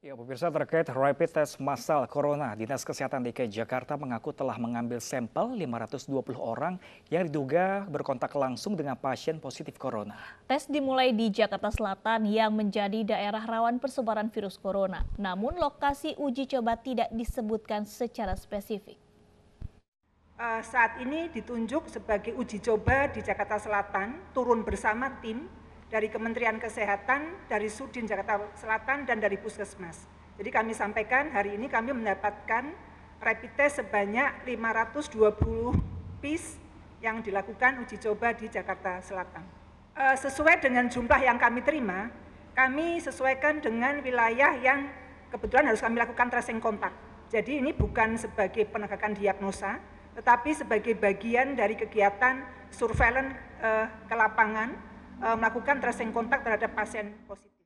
Ya, pemirsa terkait rapid test massal corona, Dinas Kesehatan DKI Jakarta mengaku telah mengambil sampel 520 orang yang diduga berkontak langsung dengan pasien positif corona. Tes dimulai di Jakarta Selatan yang menjadi daerah rawan persebaran virus corona. Namun lokasi uji coba tidak disebutkan secara spesifik. Eh, saat ini ditunjuk sebagai uji coba di Jakarta Selatan, turun bersama tim dari Kementerian Kesehatan, dari Sudin Jakarta Selatan, dan dari Puskesmas. Jadi kami sampaikan hari ini kami mendapatkan rapid test sebanyak 520 piece yang dilakukan uji coba di Jakarta Selatan. E, sesuai dengan jumlah yang kami terima, kami sesuaikan dengan wilayah yang kebetulan harus kami lakukan tracing kontak. Jadi ini bukan sebagai penegakan diagnosa, tetapi sebagai bagian dari kegiatan surveillance e, ke lapangan Eh, melakukan tracing kontak terhadap pasien positif.